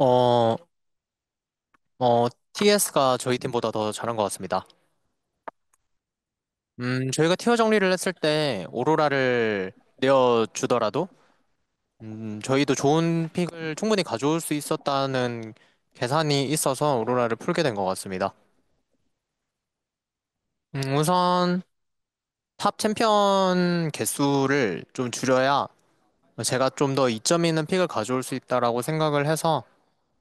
어, 어, TS가 저희 팀보다 더 잘한 것 같습니다. 음, 저희가 티어 정리를 했을 때 오로라를 내어주더라도 음, 저희도 좋은 픽을 충분히 가져올 수 있었다는 계산이 있어서 오로라를 풀게 된 것 같습니다. 음, 우선 탑 챔피언 개수를 좀 줄여야 제가 좀 더 이점 있는 픽을 가져올 수 있다라고 생각을 해서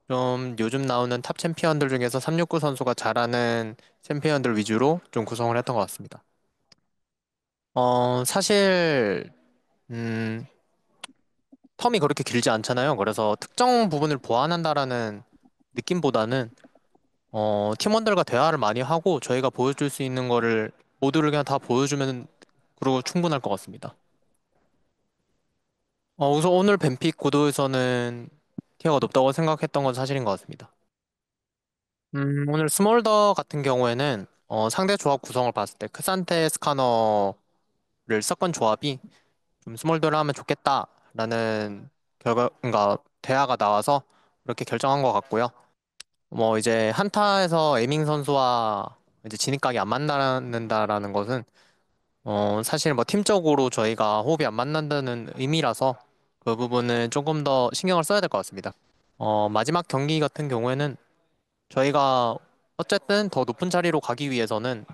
좀 요즘 나오는 탑 챔피언들 중에서 369 선수가 잘하는 챔피언들 위주로 좀 구성을 했던 것 같습니다. 어, 사실, 음, 텀이 그렇게 길지 않잖아요. 그래서 특정 부분을 보완한다라는 느낌보다는, 어, 팀원들과 대화를 많이 하고 저희가 보여줄 수 있는 거를 모두를 그냥 다 보여주면 그러고 충분할 것 같습니다. 어, 우선 오늘 뱀픽 구도에서는 티어가 높다고 생각했던 건 사실인 것 같습니다. 음, 오늘 스몰더 같은 경우에는 어, 상대 조합 구성을 봤을 때 크산테 스카너를 섞은 조합이 좀 스몰더를 하면 좋겠다라는 결과, 그러니까 대화가 나와서 이렇게 결정한 것 같고요. 뭐 이제 한타에서 에밍 선수와 이제 진입각이 안만나는다는 것은 어, 사실 뭐 팀적으로 저희가 호흡이 안만난다는 의미라서 그 부분은 조금 더 신경을 써야 될 것 같습니다. 어, 마지막 경기 같은 경우에는 저희가 어쨌든 더 높은 자리로 가기 위해서는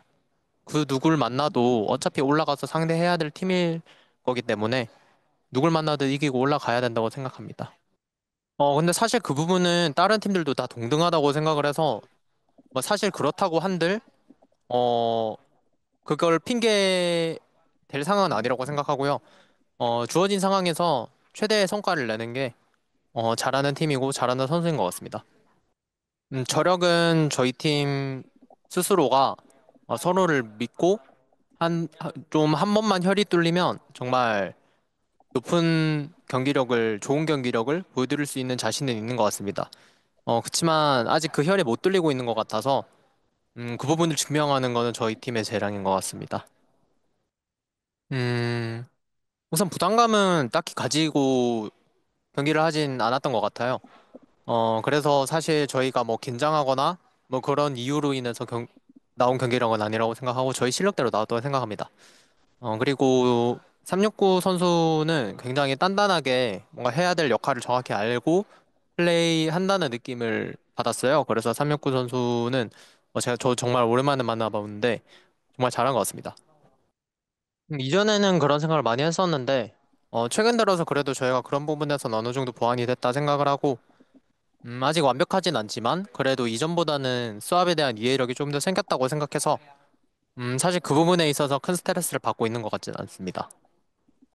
그 누굴 만나도 어차피 올라가서 상대해야 될 팀일 거기 때문에 누굴 만나도 이기고 올라가야 된다고 생각합니다. 어, 근데 사실 그 부분은 다른 팀들도 다 동등하다고 생각을 해서 뭐 사실 그렇다고 한들 어, 그걸 핑계 될 상황은 아니라고 생각하고요. 어, 주어진 상황에서 최대의 성과를 내는 게 어, 잘하는 팀이고 잘하는 선수인 것 같습니다. 음, 저력은 저희 팀 스스로가 어, 서로를 믿고 한, 좀 한 번만 혈이 뚫리면 정말 높은 경기력을, 좋은 경기력을 보여드릴 수 있는 자신은 있는 것 같습니다. 어, 그렇만 아직 그 혈이 못 뚫리고 있는 것 같아서 음, 그 부분을 증명하는 것은 저희 팀의 재량인 것 같습니다. 음, 우선 부담감은 딱히 가지고 경기를 하진 않았던 것 같아요. 어, 그래서 사실 저희가 뭐 긴장하거나 뭐 그런 이유로 인해서 경, 나온 경기력은 아니라고 생각하고 저희 실력대로 나왔다고 생각합니다. 어, 그리고 369 선수는 굉장히 단단하게 뭔가 해야 될 역할을 정확히 알고 플레이한다는 느낌을 받았어요. 그래서 369 선수는 어, 제가 저 정말 오랜만에 만나봤는데 정말 잘한 것 같습니다. 음, 이전에는 그런 생각을 많이 했었는데, 어, 최근 들어서 그래도 저희가 그런 부분에선 어느 정도 보완이 됐다 생각을 하고, 음, 아직 완벽하진 않지만, 그래도 이전보다는 수압에 대한 이해력이 좀 더 생겼다고 생각해서, 음, 사실 그 부분에 있어서 큰 스트레스를 받고 있는 것같지는 않습니다.